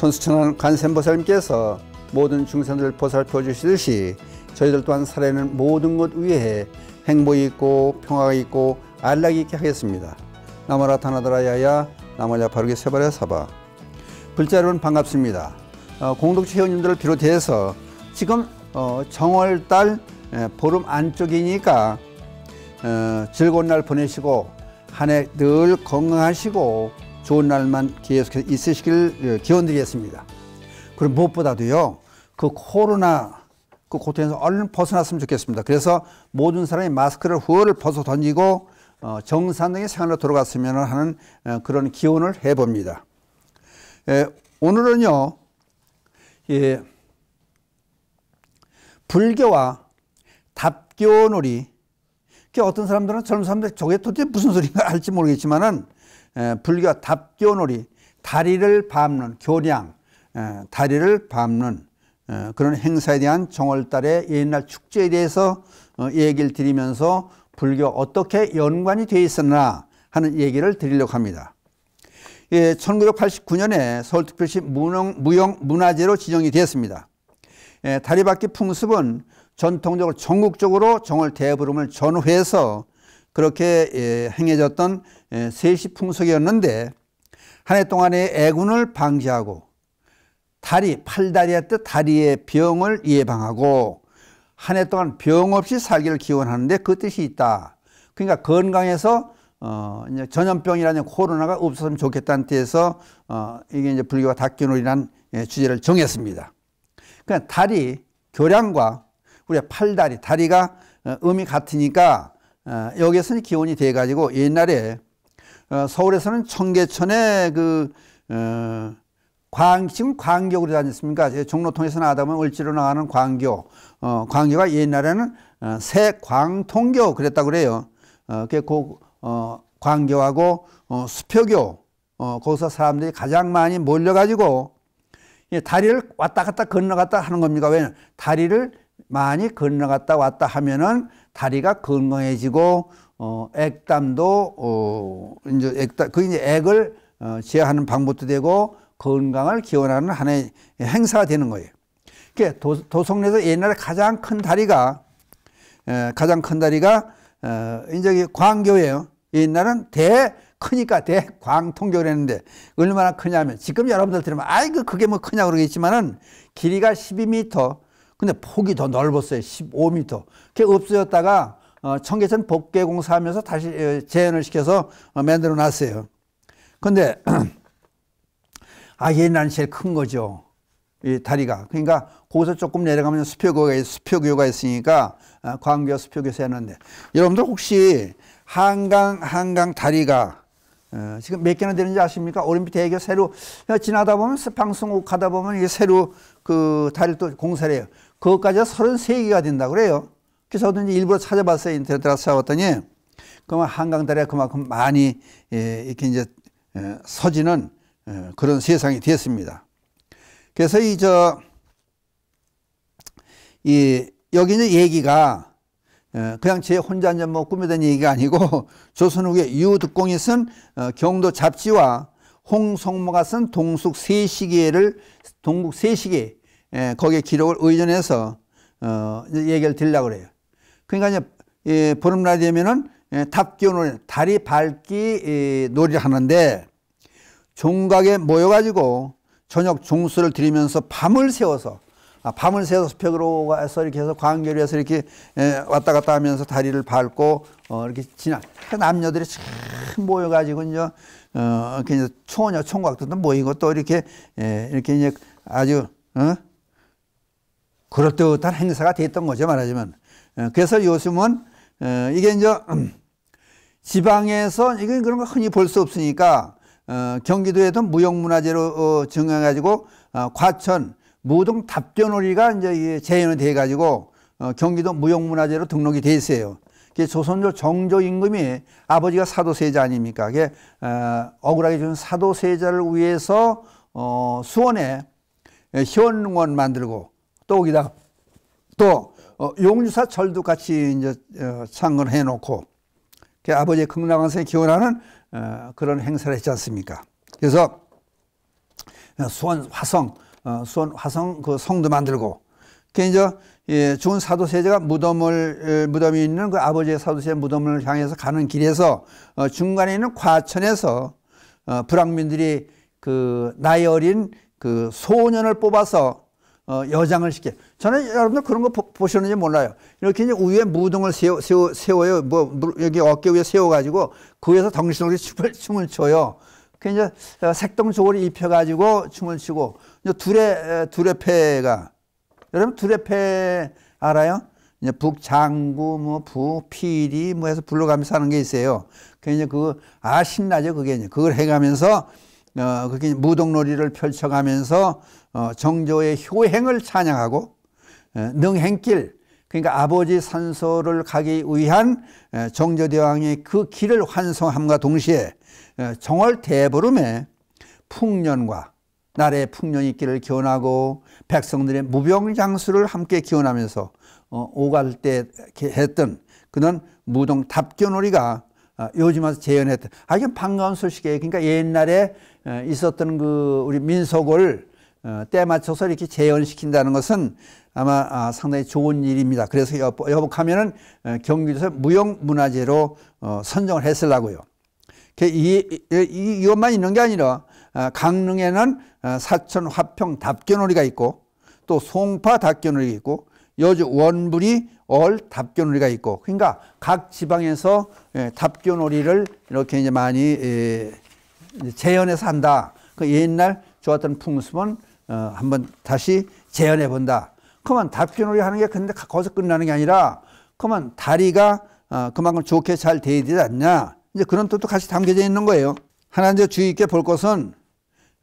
손수천한 간센보살님께서 모든 중생들을 보살펴 주시듯이 저희들 또한 살아있는 모든 것 위에 행복 이 있고 평화가 있고 안락이 있게 하겠습니다. 나무라타나더라야야 나마야 바르게 세바랴 사바 불자 여러분 반갑습니다. 어, 공동체 회원님들을 비롯해서 지금 어, 정월달 예, 보름 안쪽이니까 어, 즐거운 날 보내시고 한 해 늘 건강하시고 좋은 날만 계속해서 있으시길 예, 기원드리겠습니다. 그리고 무엇보다도요, 그 코로나 그 고통에서 얼른 벗어났으면 좋겠습니다. 그래서 모든 사람이 마스크를 후를 벗어 던지고 어, 정상적인 생활로 돌아갔으면 하는 어, 그런 기원을 해봅니다. 예, 오늘은요, 예, 불교와 답교놀이, 어떤 사람들은 젊은 사람들 저게 도대체 무슨 소리인가 알지 모르겠지만은 불교 답교놀이 다리를 밟는 교량 다리를 밟는 그런 행사에 대한 정월달의 옛날 축제에 대해서 어, 얘기를 드리면서 불교 어떻게 연관이 되어 있었나 하는 얘기를 드리려고 합니다. 1989년에 예, 서울특별시 무용, 무용 문화재로 지정이 되었습니다. 예, 다리바퀴 풍습은 전통적으로 전국적으로 정월 대부름을 전후해서 그렇게 예, 행해졌던 예, 세시 풍속이었는데 한 해동안에 애군을 방지하고 다리, 팔다리 했듯 다리의 병을 예방하고 한 해 동안 병 없이 살기를 기원하는데 그 뜻이 있다. 그러니까 건강에서 어, 이제 전염병이라는 코로나가 없었으면 좋겠다는 뜻에서 어, 이게 이제 불교와 닭기놀이란 예, 주제를 정했습니다. 그러니까 다리, 교량과 우리가 팔다리, 다리가 어, 음이 같으니까 어, 여기에서는 기원이 돼 가지고 옛날에 어, 서울에서는 청계천에 그 어, 광, 지금 광교 그러지 않습니까? 예, 종로 통해서 나가다 보면 을지로 나가는 광교. 어, 광교가 옛날에는 새광통교 그랬다고 그래요. 어, 그, 어, 광교하고 어, 수표교. 어, 거기서 사람들이 가장 많이 몰려가지고 예, 다리를 왔다 갔다 건너갔다 하는 겁니까? 왜냐 다리를 많이 건너갔다 왔다 하면은 다리가 건강해지고 어, 액담도 어, 이제 액담 그 이제 액을 어, 제하는 어 방법도 되고 건강을 기원하는 하나의 행사가 되는 거예요. 그러 그니까 도성내에서 옛날에 가장 큰 다리가 에, 가장 큰 다리가 어, 이제 광교예요. 옛날은 대 크니까 대광통교를 했는데 얼마나 크냐면 지금 여러분들 들으면 아이고 그게 뭐 크냐 그러겠지만은 길이가 12m 근데 폭이 더 넓었어요. 15m. 그게 없어졌다가 어, 청계천 복개 공사하면서 다시 어, 재현을 시켜서 어, 만들어 놨어요. 근데 아예 난 제일 큰 거죠. 이 다리가. 그러니까 거기서 조금 내려가면 수표교가, 수표교가 있으니까 광교 수표교 세웠는데 여러분들 혹시 한강, 한강 다리가 어, 지금 몇 개나 되는지 아십니까? 올림픽 대교 새로 지나다 보면 스 방송국 가다 보면 이게 새로 그다리또 공사를 해요. 그것까지 33개가 된다 그래요. 그래서 저는 일부러 찾아봤어요. 인터넷 들어서 찾아봤더니 그만 한강다리가 그만큼 많이 예, 이렇게 이제 예, 서지는 예, 그런 세상이 되었습니다 그래서 이 저 이 여기 는 얘기가 예, 그냥 제 혼자 이제 뭐 꾸며낸 얘기가 아니고 조선욱의 유득공이 쓴 어, 경도 잡지와 홍성모가 쓴 동숙 세시계를 동국 세시계 예, 거기에 기록을 의존해서 어, 얘기를 드리려고 그래요. 그러니까 이제 예, 보름날 되면은 예, 탑기운을 다리 밝기 예, 놀이를 하는데 종각에 모여가지고 저녁 종수를 들이면서 밤을 세워서 아, 밤을 세워서수평으로 가서 이렇게 해서 광교리해서 이렇게 예, 왔다 갔다 하면서 다리를 밟고 어, 이렇게 지나 그러니까 남녀들이 참 모여가지고 이제 어, 이렇게 이제 초녀 총각들도 모이고 또 이렇게 예, 이렇게 이제 아주 어? 그럴듯한 행사가 됐던 거죠 말하자면 어, 그래서 요즘은 어, 이게 이제 지방에서 이건 그런 거 흔히 볼 수 없으니까 어, 경기도에도 무형문화재로 정해가지고 과천 무등 답변오리가 이제 재현이 돼가지고 경기도 무형문화재로 등록이 돼 있어요. 조선조 정조 임금이 아버지가 사도세자 아닙니까? 그게 억울하게 준 사도세자를 위해서 수원에 현원 만들고 또여기다또 어, 용주사 철도 같이 이제 어, 창건 해놓고 그 아버지의 극락왕성에 기원하는 어, 그런 행사를 했지 않습니까? 그래서 어, 수원 화성 어, 수원 화성 그 성도 만들고 그 이제 예, 죽은 사도세자가 무덤을 무덤이 있는 그 아버지의 사도세 무덤을 향해서 가는 길에서 어, 중간에 있는 과천에서 어, 불황민들이 그 나이 어린 그 소년을 뽑아서 어, 여장을 시켜. 저는 여러분들 그런 거 보, 셨는지 몰라요. 이렇게 이제 위에 무등을 세워, 세워, 세워요. 뭐, 여기 어깨 위에 세워가지고 그 위에서 덩실덩실 춤을, 춤을 춰요. 그 이제 어, 색동조를 입혀가지고 춤을 추고 이제 두레, 두레패가. 여러분 두레패 알아요? 이제 북장구, 뭐, 북피리, 뭐 해서 불러가면서 하는 게 있어요. 그 이제 그, 아, 신나죠. 그게 이제. 그걸 해가면서 어, 그게 무동놀이를 펼쳐가면서 어, 정조의 효행을 찬양하고 어, 능행길 그러니까 아버지 산소를 가기 위한 어, 정조대왕의 그 길을 환송함과 동시에 어, 정월 대보름에 풍년과 나라의 풍년이 있기를 기원하고 백성들의 무병장수를 함께 기원하면서 어, 오갈 때 했던 그런 무동 답견놀이가 아, 요즘 와서 재현했던 아 이건 반가운 소식이에요. 그러니까 옛날에 어, 있었던 그 우리 민속을 어, 때 맞춰서 이렇게 재현시킨다는 것은 아마 아, 상당히 좋은 일입니다. 그래서 여복하면은 어, 경기도에서 무형문화재로 선정을 했으려고요. 그 이, 이, 것만 있는 게 아니라 아, 강릉에는 사천 화평 답견오리가 있고 또 송파 답견오리가 있고 여주 원불이 얼 답교놀이가 있고 그러니까 각 지방에서 예, 답교놀이를 이렇게 이제 많이 예, 재현해서 한다. 그 옛날 좋았던 풍습은 어, 한번 다시 재현해 본다. 그만 답교놀이 하는 게 근데 거기서 끝나는 게 아니라 그만 다리가 어, 그만큼 좋게 잘 돼야 되지 않냐. 이제 그런 뜻도 같이 담겨져 있는 거예요. 하나 이제 주의 깊게 볼 것은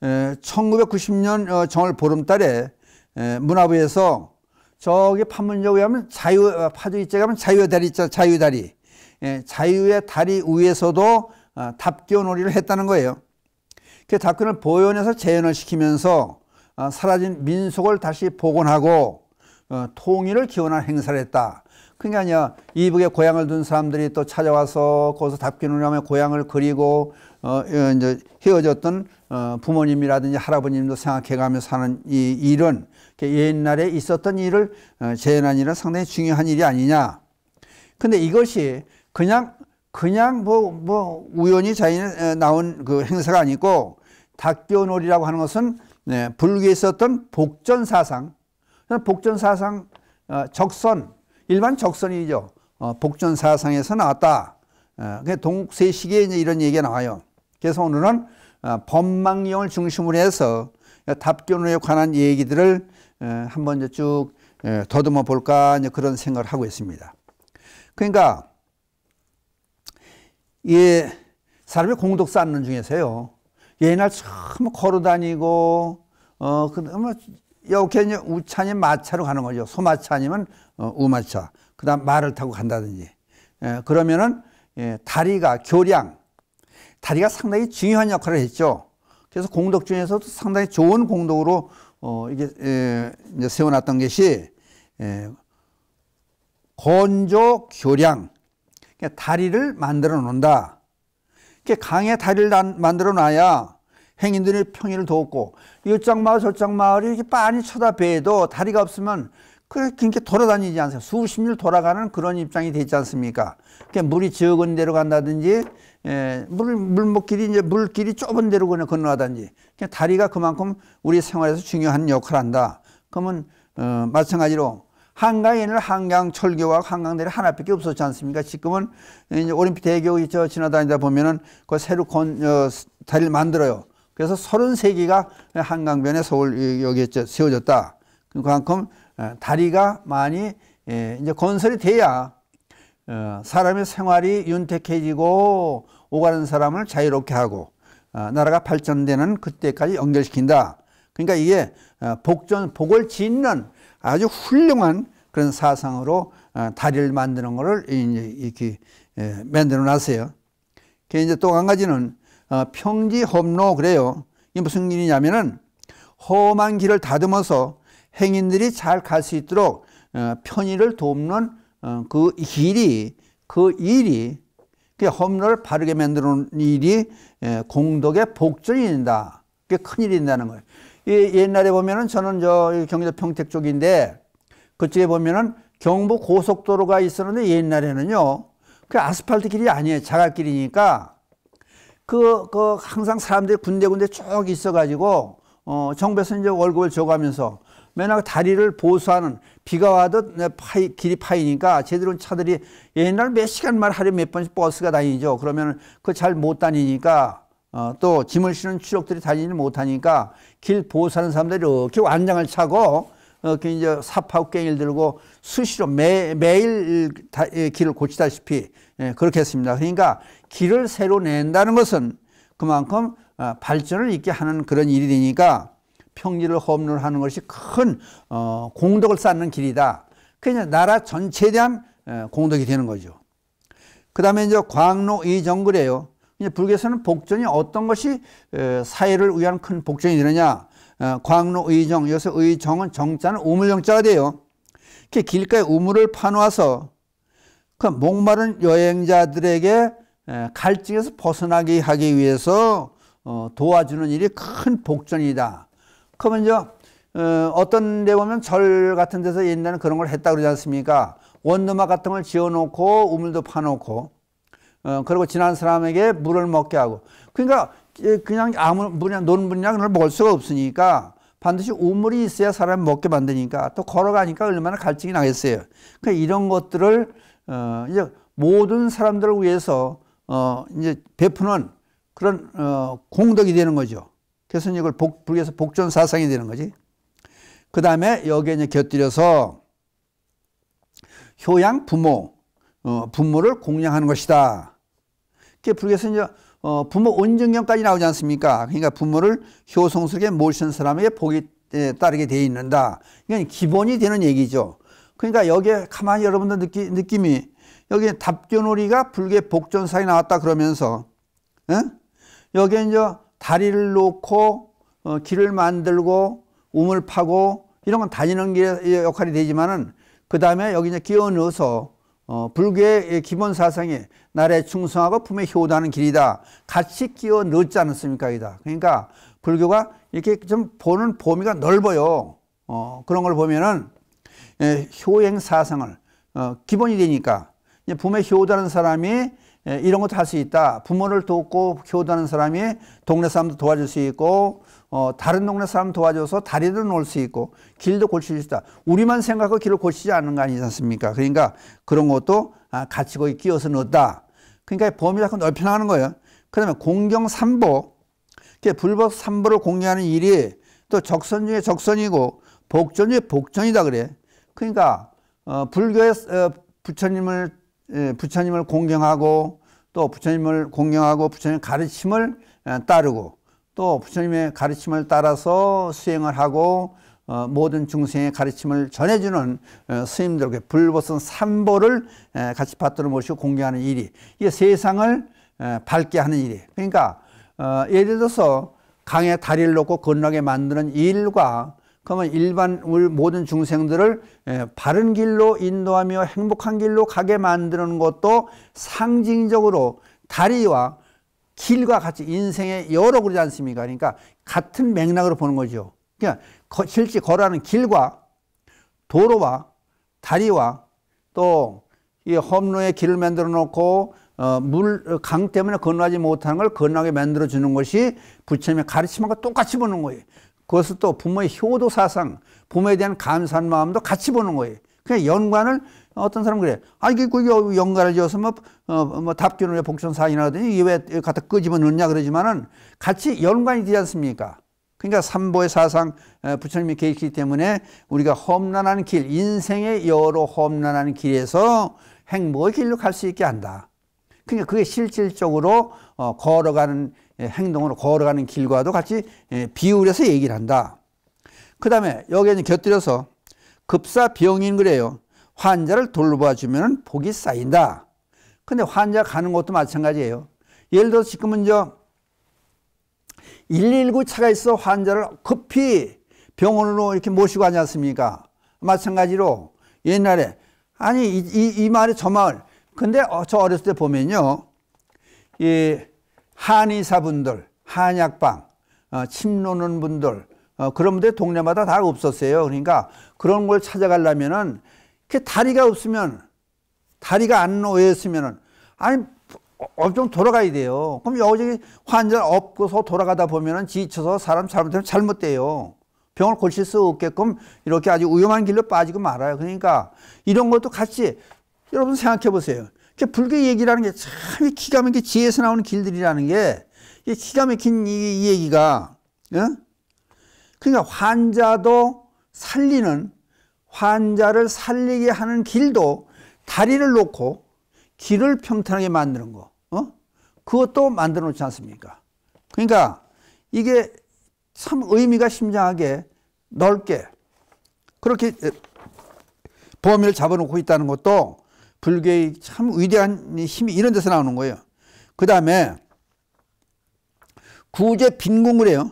에, 예, 1990년 어, 정월 보름달에 에, 예, 문화부에서 저기 판문점 에 가면 자유 어, 파주 이째 가면 자유의 다리 있죠. 자유의 다리. 예, 자유의 다리 위에서도 아, 어, 답교놀이를 했다는 거예요. 그 답교를 보존해서 재현을 시키면서 아, 사라진 민속을 다시 복원하고 어, 통일을 기원한 행사를 했다. 그러니까 아니야 이북에 고향을 둔 사람들이 또 찾아와서 거기서 답교놀이 하며 고향을 그리고 어, 이제 헤어졌던 어, 부모님이라든지 할아버님도 생각해가며 사는 이 일은 그 옛날에 있었던 일을 어, 재현한 일은 상당히 중요한 일이 아니냐. 근데 이것이 그냥 그냥 뭐, 뭐 우연히 자연에 어, 나온 그 행사가 아니고 닭교놀이라고 하는 것은 네, 불교에 있었던 복전 사상, 복전 사상 어, 적선 일반 적선이죠. 복전 사상에서 나왔다. 동국세 시에이런 얘기가 나와요. 그래서 오늘은 법망령을 중심으로 해서 답교놀에 관한 얘기들을 예, 한번 이제 쭉 예, 더듬어 볼까 그런 생각을 하고 있습니다. 그러니까 이 사람이 공덕 쌓는 중에서요. 옛날 참 걸어 다니고 어그다음 이렇게 우차니 마차로 가는 거죠. 소마차 아니면 어, 우마차. 그다음 말을 타고 간다든지. 예, 그러면은 예, 다리가 교량 다리가 상당히 중요한 역할을 했죠. 그래서 공덕 중에서도 상당히 좋은 공덕으로 어, 이게 에, 예, 이제 세워놨던 것이 에, 예, 건조 교량 그러니까 다리를 만들어 놓는다. 이렇게 그러니까 강에 다리를 만들어 놔야 행인들의 평일을 돕고 이쪽 마을 저쪽 마을이 이렇게 빤히 쳐다봐도 다리가 없으면 그렇게 돌아다니지 않습니까? 수십 일 돌아가는 그런 입장이 되지 않습니까? 그러니까 물이 적은 데로 간다든지, 예, 물, 물목길이 이제 물길이 좁은 데로 그냥 건너가든지, 그니까 다리가 그만큼 우리 생활에서 중요한 역할을 한다. 그러면, 어, 마찬가지로 한강에는 한강 철교와 한강대이 하나밖에 없었지 않습니까? 지금은 이제 올림픽 대교 저 지나다니다 보면은 그 새로 건, 어, 다리를 만들어요. 그래서 33개가 한강변에 서울 여기에 세워졌다. 그만큼 어, 다리가 많이 예, 이제 건설이 돼야 어, 사람의 생활이 윤택해지고 오가는 사람을 자유롭게 하고 어, 나라가 발전되는 그때까지 연결시킨다. 그러니까 이게 복전 복을 짓는 아주 훌륭한 그런 사상으로 다리를 만드는 것을 이렇게 예, 만들어 놨어요. 그 이제 또 한 가지는 평지 험로 그래요. 이게 무슨 일이냐면은 험한 길을 다듬어서 행인들이 잘 갈 수 있도록 어, 편의를 돕는 어, 그, 그 일이 그 일이 그 험로를 바르게 만드는 일이 예, 공덕의 복전이다. 된 그게 큰일이된다는 거예요. 옛날에 보면은 저는 저 경기도 평택 쪽인데 그쪽에 보면은 경북 고속도로가 있었는데 옛날에는요 그 아스팔트 길이 아니에요 자갈길이니까 그, 그 항상 사람들이 군데군데 쭉 있어가지고 어 정부에서 이제 월급을 줘가면서 맨날 다리를 보수하는 비가 와도 파이, 길이 파이니까 제대로 차들이 옛날 몇 시간만 하루에 몇 번씩 버스가 다니죠. 그러면 그잘 못 다니니까 어, 또 짐을 실은 추력들이 다니지 못하니까 길 보수하는 사람들이 이렇게 완장을 차고 어, 이렇게 이제 사파고 일 들고 수시로 매, 매일 다, 예, 길을 고치다시피 예, 그렇게 했습니다. 그러니까 길을 새로 낸다는 것은 그만큼 어, 발전을 있게 하는 그런 일이 되니까 평리를 험론하는 것이 큰 어, 공덕을 쌓는 길이다. 그냥 나라 전체에 대한 공덕이 되는 거죠. 그 다음에 이제 광로 이정글에요 불교에서는 복전이 어떤 것이 사회를 위한 큰 복전이 되느냐. 광로 의정, 여기서 의정은 정자는 우물정자가 돼요. 길가에 우물을 파놓아서 그 목마른 여행자들에게 갈증에서 벗어나게 하기 위해서 어, 도와주는 일이 큰 복전이다. 그러면 이제 어, 떤데 보면 절 같은 데서 옛날에 는 그런 걸 했다 고 그러지 않습니까? 원두막 같은 걸 지어놓고 우물도 파놓고 어, 그리고 지난 사람에게 물을 먹게 하고 그러니까 그냥 아무 물이나 논분이나 그걸 먹을 수가 없으니까 반드시 우물이 있어야 사람 먹게 만드니까 또 걸어가니까 얼마나 갈증이 나겠어요. 그러니까 이런 것들을 어, 이제 모든 사람들을 위해서 어, 이제 베푸는 그런 어, 공덕이 되는 거죠. 그래서 이걸 복, 불교에서 복존 사상이 되는 거지. 그 다음에 여기에 이제 곁들여서 효양 부모, 어, 부모를 공양하는 것이다. 그게 불교에서 이제 어, 부모 온정경까지 나오지 않습니까? 그러니까 부모를 효성스럽게 모신 사람에게 복이 예, 따르게 되어 있는다. 이건 기본이 되는 얘기죠. 그러니까 여기에 가만히 여러분들 느끼, 느낌이 여기 에 답교놀이가 불교의 복존사에 나왔다 그러면서 에? 여기에 이제 다리를 놓고 어, 길을 만들고 우물 파고 이런 건 다니는 길의 역할이 되지만은 그 다음에 여기 이제 끼워 넣어서 어, 불교의 기본 사상이 나라에 충성하고 품에 효도하는 길이다. 같이 끼워 넣지 않습니까 이다. 그러니까 불교가 이렇게 좀 보는 범위가 넓어요. 어, 그런 걸 보면은 예, 효행 사상을 어, 기본이 되니까 이제 품에 효도하는 사람이 예, 이런 것도 할 수 있다. 부모를 돕고 키우다는 사람이 동네 사람도 도와줄 수 있고 어, 다른 동네 사람 도와줘서 다리도 놓을 수 있고 길도 고칠 수 있다. 우리만 생각하고 길을 고치지 않는 거 아니지 않습니까? 그러니까 그런 것도 아, 같이 거기 끼워서 넣었다. 그러니까 범위를 자꾸 넓혀 나가는 거예요. 그 다음에 공경 삼보, 불법 삼보를 공개하는 일이 또 적선 중에 적선이고 복전 중에 복전이다 그래. 그러니까 어, 불교의 어, 부처님을 예, 부처님을 공경하고 또 부처님을 공경하고 부처님 가르침을 예, 따르고 또 부처님의 가르침을 따라서 수행을 하고 어, 모든 중생의 가르침을 전해주는 어, 스님들에게 불보선 삼보를 예, 같이 받들어 모시고 공경하는 일이 이게 세상을 밝게 하는 일이 그러니까 어, 예를 들어서 강에 다리를 놓고 건너게 만드는 일과 그러면 일반 우리 모든 중생들을 예, 바른 길로 인도하며 행복한 길로 가게 만드는 것도 상징적으로 다리와 길과 같이 인생의 여러 그러지 않습니까? 그러니까 같은 맥락으로 보는 거죠. 그러니까 실제 걸어가는 길과 도로와 다리와 또 이 험로의 길을 만들어 놓고 어, 물, 강 때문에 건너지 못하는 걸 건너게 만들어 주는 것이 부처님의 가르침과 똑같이 보는 거예요. 그것을 또 부모의 효도 사상, 부모에 대한 감사한 마음도 같이 보는 거예요. 그냥 연관을 어떤 사람 그래. 아 이게 그 연관을 지어서 뭐, 어, 뭐 답균을 왜복천사인 하더니 이왜 갖다 끄집어 넣냐 그러지만은 같이 연관이 되지 않습니까? 그러니까 삼보의 사상 부처님이 계시기 때문에 우리가 험난한 길, 인생의 여러 험난한 길에서 행복의 길로 갈 수 있게 한다. 그러니까 그게 실질적으로 어, 걸어가는 예, 행동으로 걸어가는 길과도 같이 예, 비율에서 얘기를 한다. 그 다음에 여기에 곁들여서 급사 병인 그래요. 환자를 돌봐주면 복이 쌓인다. 근데 환자 가는 것도 마찬가지예요. 예를 들어서 지금은 저 119 차가 있어 환자를 급히 병원으로 이렇게 모시고 가지 않습니까? 마찬가지로 옛날에 아니 이, 이, 이 마을이 저 마을 근데 어, 저 어렸을 때 보면요 이 한의사분들, 한약방, 어, 침 노는 분들 어, 그런 분들 동네마다 다 없었어요. 그러니까 그런 걸 찾아가려면은 이 다리가 없으면 다리가 안 놓였으면은 아니 엄청 어, 어, 돌아가야 돼요. 그럼 여기 환자 업고서 돌아가다 보면은 지쳐서 사람 잘못되면 잘못돼요. 병을 고칠 수 없게끔 이렇게 아주 위험한 길로 빠지고 말아요. 그러니까 이런 것도 같이 여러분 생각해 보세요. 그러니까 불교 얘기라는 게 참 기가 막힌 지혜에서 나오는 길들이라는 게 기가 막힌 이, 이 얘기가 예? 그러니까 환자도 살리는 환자를 살리게 하는 길도 다리를 놓고 길을 평탄하게 만드는 거 어? 그것도 만들어 놓지 않습니까 그러니까 이게 참 의미가 심장하게 넓게 그렇게 범위를 잡아놓고 있다는 것도 불교의 참 위대한 힘이 이런 데서 나오는 거예요. 그 다음에 구제 빈궁을 해요.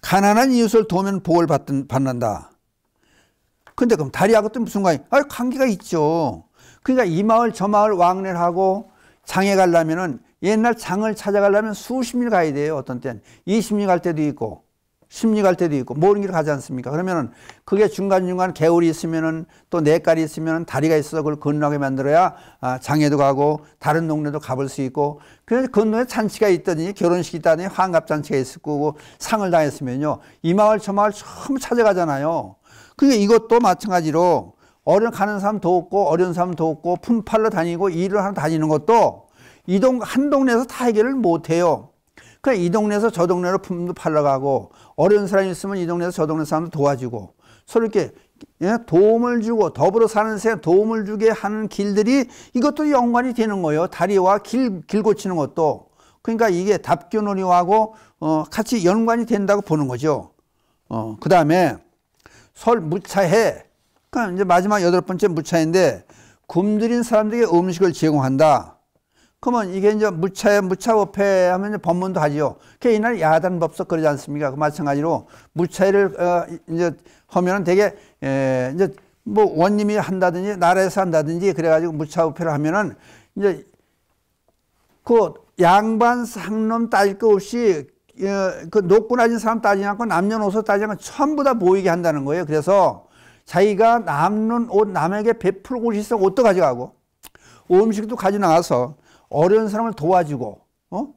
가난한 이웃을 도우면 복을 받든, 받는다. 근데 그럼 다리하고 또 무슨 관계? 아, 관계가 있죠. 그러니까 이 마을 저 마을 왕래하고 장에 가려면은 옛날 장을 찾아가려면 수십 일 가야 돼요. 어떤 때는 20일 갈 때도 있고 심리 갈 때도 있고 모르는 길 가지 않습니까? 그러면은 그게 중간중간 개울이 있으면은 또 냇가리 있으면은 다리가 있어서 그걸 건너게 만들어야 아, 장에도 가고 다른 동네도 가볼 수 있고 그래서 건너에 그 잔치가 있더니 결혼식이 있다니 환갑잔치가 있을 거고 상을 당했으면요. 이 마을 저 마을 처음 찾아가잖아요. 그게 이것도 마찬가지로 어려 가는 사람도 없고 어려운 사람도 없고 품팔러 다니고 일을 하러 다니는 것도 이동한 동네에서 다 해결을 못해요. 그러니까 이 동네에서 저 동네로 품도 팔러 가고 어려운 사람이 있으면 이 동네에서 저 동네 사람도 도와주고 서로 이렇게 예, 도움을 주고 더불어 사는 새 도움을 주게 하는 길들이 이것도 연관이 되는 거예요. 다리와 길, 길 고치는 것도. 그러니까 이게 답교논의하고 어, 같이 연관이 된다고 보는 거죠. 어, 그 다음에 설 무차해. 그러니까 이제 마지막 여덟 번째 무차인데 굶주린 사람들에게 음식을 제공한다. 그러면 이게 이제 무차에 무차법회 하면 법문도 하지요. 그 이날 야단 법석 그러지 않습니까? 그 마찬가지로 무차를 어, 이제 하면은 되게 에, 예, 이제 뭐 원님이 한다든지 나라에서 한다든지 그래가지고 무차법회를 하면은 이제 그 양반 상놈 따질 거 없이 어, 그 높고 낮은 사람 따지지 않고 남녀노소 따지지 않고 전부 다 보이게 한다는 거예요. 그래서 자기가 남는 옷 남에게 베풀고 있어 면 옷도 가져가고 음식도 가져 나가서 어려운 사람을 도와주고 어?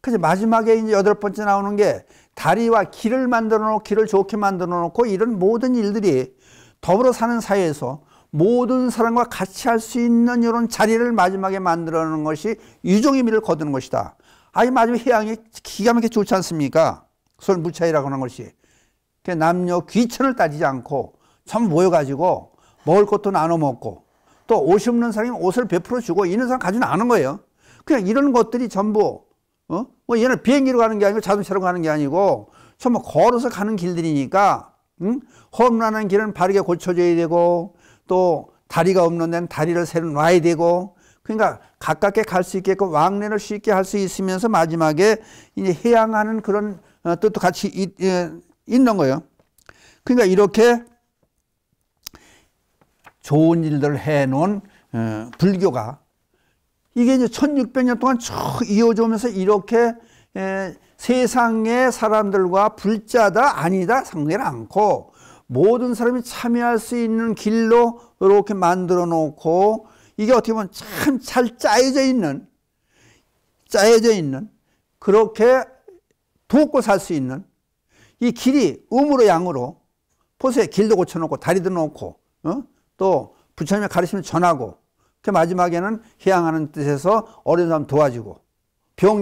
그래 마지막에 이제 여덟 번째 나오는 게 다리와 길을 만들어 놓고 길을 좋게 만들어 놓고 이런 모든 일들이 더불어 사는 사회에서 모든 사람과 같이 할 수 있는 이런 자리를 마지막에 만들어 놓는 것이 유종의 미를 거두는 것이다. 아이 마지막 해양이 기가 막히게 좋지 않습니까? 그걸 무차이라고 하는 것이. 그 남녀 귀천을 따지지 않고 참 모여가지고 먹을 것도 나눠 먹고 또 옷이 없는 사람이 옷을 베풀어 주고 있는 사람 가지는 않은 거예요. 그냥 이런 것들이 전부 어? 뭐 얘는 비행기로 가는 게 아니고 자동차로 가는 게 아니고 전부 걸어서 가는 길들이니까 응? 험난한 길은 바르게 고쳐줘야 되고 또 다리가 없는 데는 다리를 새로 놔야 되고 그러니까 가깝게 갈 수 있게끔 왕래를 쉽게 할 수 있으면서 마지막에 이제 해양하는 그런 어, 뜻도 같이 있, 예, 있는 거예요. 그러니까 이렇게 좋은 일들을 해놓은 어, 불교가 이게 이제 1600년 동안 쭉 이어져 오면서 이렇게 에, 예, 세상의 사람들과 불자다 아니다 상대를 않고 모든 사람이 참여할 수 있는 길로 이렇게 만들어 놓고 이게 어떻게 보면 참 잘 짜여져 있는 짜여져 있는 그렇게 돕고 살 수 있는 이 길이 음으로 양으로 보세요 길도 고쳐놓고 다리도 놓고 어? 또 부처님의 가르침을 전하고 그 마지막에는 해양하는 뜻에서 어려운 사람 도와주고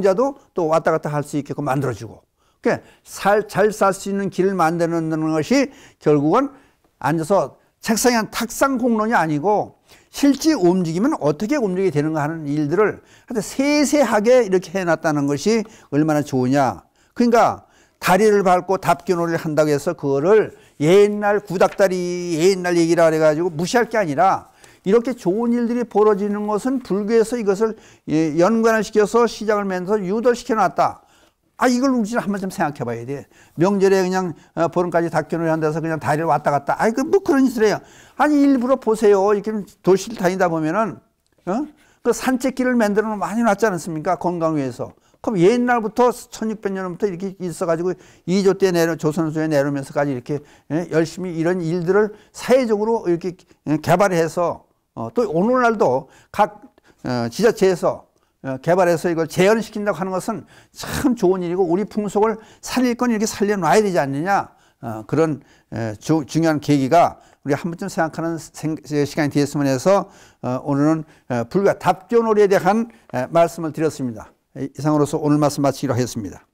병자도 또 왔다 갔다 할 수 있게끔 만들어주고 그니까잘살 수 있는 길을 만드는 것이 결국은 앉아서 책상에 한 탁상 공론이 아니고 실제 움직이면 어떻게 움직이 게 되는가 하는 일들을 하여튼 세세하게 이렇게 해놨다는 것이 얼마나 좋으냐. 그러니까 다리를 밟고 답기놀이를 한다고 해서 그거를 옛날 구닥다리 옛날 얘기라 그래가지고 무시할 게 아니라 이렇게 좋은 일들이 벌어지는 것은 불교에서 이것을 예, 연관을 시켜서 시작을 면서 유도시켜 놨다. 아 이걸 우리 한번 좀 생각해 봐야 돼. 명절에 그냥 어, 보름까지 닭견을 한다서 그냥 다리를 왔다 갔다. 아이 그뭐 그런 짓을 해요. 아니 일부러 보세요. 이렇게 도시를 다니다 보면은 어? 그 산책길을 만들어 놓 많이 놨지 않습니까? 건강 위해서. 그럼 옛날부터 1600년부터 이렇게 있어가지고 이조 때 내려, 조선소에 내려오면서까지 이렇게 예, 열심히 이런 일들을 사회적으로 이렇게 예, 개발해서 어, 또 오늘날도 각 어, 지자체에서 어, 개발해서 이걸 재현시킨다고 하는 것은 참 좋은 일이고 우리 풍속을 살릴 건 이렇게 살려놔야 되지 않느냐 그런 중요한 계기가 우리 한 번쯤 생각하는 시간이 되었으면 해서 오늘은 불과 답교놀이에 대한 말씀을 드렸습니다. 이상으로서 오늘 말씀 마치기로 하겠습니다.